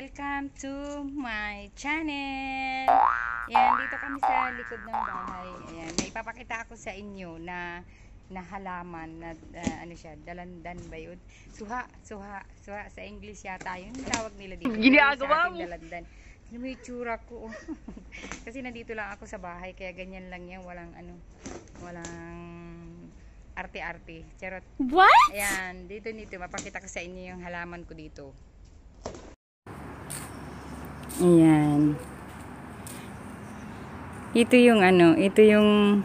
Welcome to my channel! Ayan, dito kami sa likod ng bahay. Ayan, may papakita ako sa inyo na na halaman na uh, ano siya, dalandan ba yun? Suha, suha, suha sa English yata yun. Tawag nila dito. Ginagawa mo? Dalandan. Ano may tsura ko? Kasi nandito lang ako sa bahay, kaya ganyan lang yan. Walang ano, walang arte-arte. Charot. What? Ayan, dito dito mapakita ko sa inyo yung halaman ko dito. Ayan. Ito yung ano, ito yung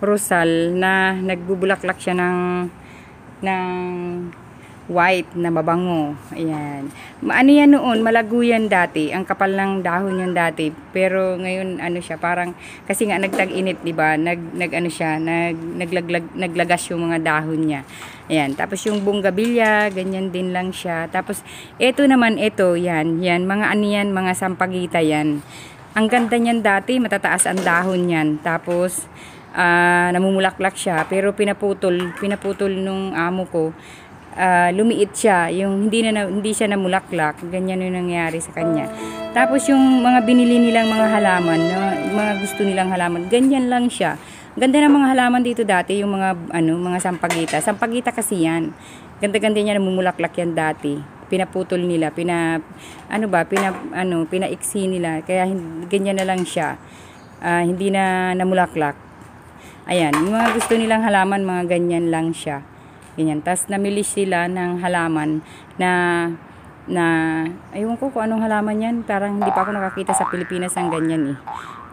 rosal na nagbubulaklak siya ng ng white na mabango. Ayan. Ano yan noon, malago dati. Ang kapal ng dahon yan dati. Pero ngayon, ano siya, parang, kasi nga nagtag-init, di ba? Nag, nag, ano siya, nag, naglaglag, naglagas yung mga dahon niya. Ayan. Tapos yung bonggabilya, ganyan din lang siya. Tapos, eto naman, eto, yan, yan. Mga ano yan, mga sampagita yan. Ang ganda niyan dati, matataas ang dahon niyan. Tapos, uh, namumulaklak siya. Pero pinaputol, pinaputol nung amo ko uh, lumiit siya, yung hindi na hindi siya namulaklak, ganyan 'yung nangyari sa kanya. Tapos yung mga binili nilang mga halaman, no, mga gusto nilang halaman, ganyan lang siya. Ganda ng mga halaman dito dati, yung mga ano, mga sampagita. Sampagita kasi 'yan. Ganda-ganda niya namumulaklak 'yan dati. Pinaputol nila, pina ano ba, pina ano, pinaiksi nila. Kaya hindi, ganyan na lang siya. Uh, hindi na namulaklak. Ayan, yung mga gusto nilang halaman, mga ganyan lang siya. Ganyan. Tapos namili sila ng halaman na na ayun ko kung anong halaman yan parang hindi pa ako nakakita sa Pilipinas ng ganyan eh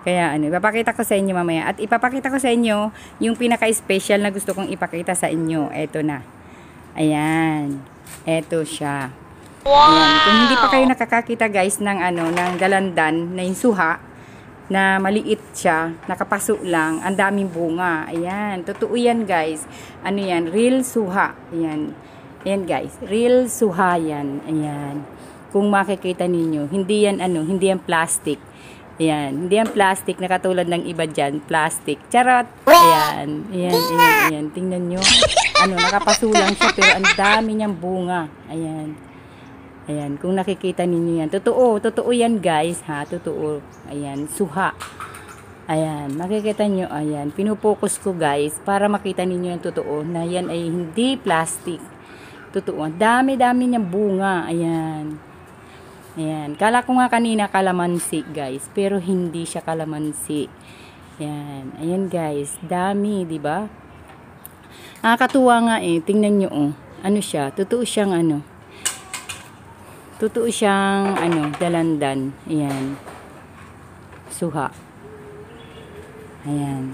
kaya ano, ipapakita ko sa inyo mamaya. At ipapakita ko sa inyo yung pinaka-special na gusto kong ipakita sa inyo. Ito na. Ayan. Ito siya. Wow! Ayan. Kung hindi pa kayo nakakakita guys ng ano, ng galandan na yung suha, na maliit siya, nakapaso lang, ang daming bunga. Ayan, totoo yan guys. Ano yan, real suha. Ayan, ayan guys, real suha yan. Ayan, kung makikita ninyo, hindi yan ano, hindi yan plastic. Ayan, hindi yan plastic na katulad ng iba dyan, plastic. Charot! Ayan, ayan, ayan, ayan. Tingnan nyo, ano, nakapasulang siya pero ang dami niyang bunga. Ayan. Ayan, kung nakikita ninyo yan. Totoo, totoo yan guys ha. Totoo. Ayan, suha. Ayan, makikita nyo, ayan. Pinupokus ko guys para makita ninyo yung totoo na yan ay hindi plastic. Totoo. Dami-dami niyang bunga. Ayan. Ayan. Kala ko nga kanina kalamansi guys. Pero hindi siya kalamansi. Ayan. Ayan guys. Dami, di ba? Ah, katuwa nga eh. Tingnan nyo oh. Ano siya? Totoo siyang ano Totoo siyang ano, dalandan. Ayan. Suha. Ayan.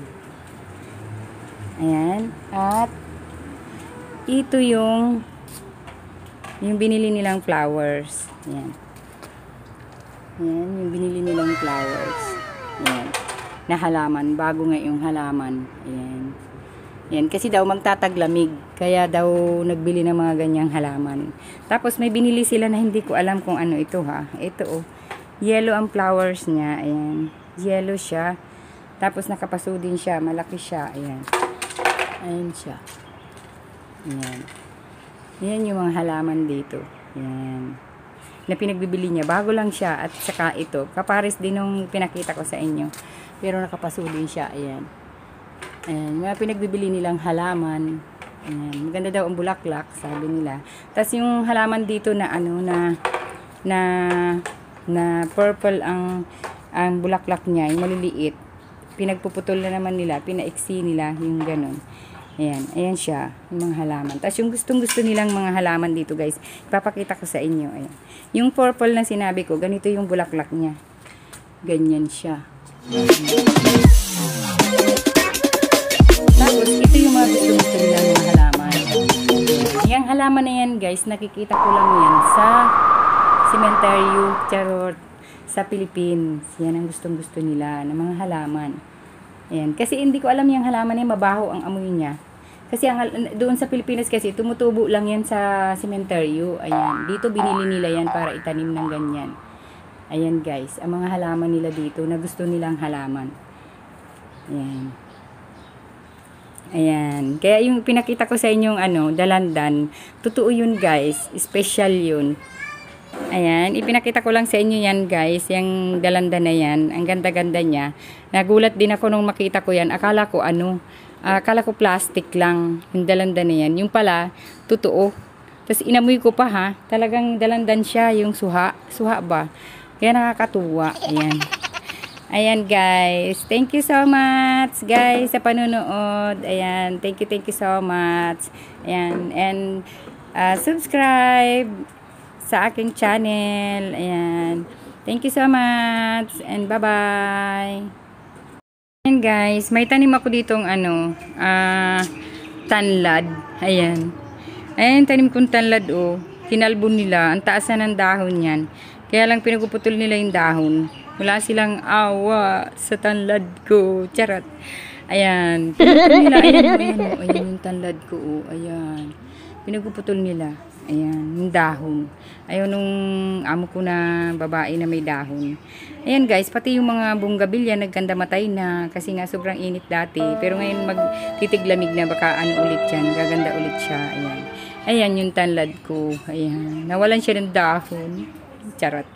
Ayan. At ito yung yung binili nilang flowers. Ayan. Ayan, yung binili nilang flowers. Ayan. Na halaman. Bago nga yung halaman. Ayan. Yan, kasi daw magtataglamig. Kaya daw nagbili ng mga ganyang halaman. Tapos may binili sila na hindi ko alam kung ano ito ha. Ito oh. Yellow ang flowers niya. Ayan. Yellow siya. Tapos nakapaso din siya. Malaki siya. Ayan. Ayan siya. Ayan. Ayan yung mga halaman dito. Ayan. Na pinagbibili niya. Bago lang siya. At saka ito. Kapares din nung pinakita ko sa inyo. Pero nakapaso din siya. Ayan. Ayan, mga pinagbibili nilang halaman. Ayan, maganda daw ang bulaklak, sabi nila. Tapos yung halaman dito na ano na na na purple ang ang bulaklak niya, yung maliliit. Pinagpuputol na naman nila, pinaiksi nila yung ganun. Ayan, ayan siya, yung mga halaman. Tapos yung gustong-gusto nilang mga halaman dito, guys. Ipapakita ko sa inyo, ayan. Yung purple na sinabi ko, ganito yung bulaklak niya. Ganyan siya. Ayan. Tapos ito yung mga gusto sa nila mga halaman. Yung halaman na yan guys, nakikita ko lang yan sa cementerio charot sa Philippines. Yan ang gustong-gusto nila ng mga halaman. Ayan. Kasi hindi ko alam yung halaman na yung mabaho ang amoy niya. Kasi ang, doon sa Pilipinas kasi tumutubo lang yan sa cementerio. Ayan. Dito binili nila yan para itanim ng ganyan. Ayan guys, ang mga halaman nila dito na gusto nilang halaman. Ayan. Ayan. Kaya yung pinakita ko sa inyong ano, dalandan, totoo yun guys. Special yun. Ayan, ipinakita ko lang sa inyo yan guys, yung dalandan na yan, ang ganda-ganda niya. Nagulat din ako nung makita ko yan, akala ko ano, akala ko plastic lang, yung dalandan na yan. Yung pala, totoo. Tapos inamoy ko pa ha, talagang dalandan siya, yung suha, suha ba? Kaya nakakatuwa, ayan. Ayan guys, thank you so much much guys sa panunood. Ayan, thank you, thank you so much. Ayan, and uh, subscribe sa aking channel. Ayan, thank you so much and bye-bye. Ayan guys, may tanim ako dito ditong ano, uh, tanlad. Ayan. Ayan, tanim kong tanlad oh. Kinalbon nila. Ang taas na ng dahon yan. Kaya lang pinaguputol nila yung dahon. Wala silang awa sa tanlad ko. Charot. Ayan. Pinuputol nila. Ayan, ayan, ayan oh. yung tanlad ko. Oh. Ayan. Pinagpuputol nila. Ayan, yung dahon. Ayun nung amo ko na babae na may dahon. Ayan guys, pati yung mga bunggabilya nagkanda matay na kasi nga sobrang init dati. Pero ngayon magtitiglamig na baka ano ulit yan. Gaganda ulit siya. Ayan. Ayan yung tanlad ko. Ayan. Nawalan siya ng dahon. Charot.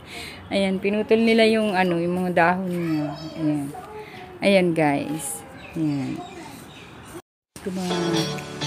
Ayan, pinutol nila yung ano, yung mga dahon niya. Ayan. Ayan, guys. Ayan. Kumain.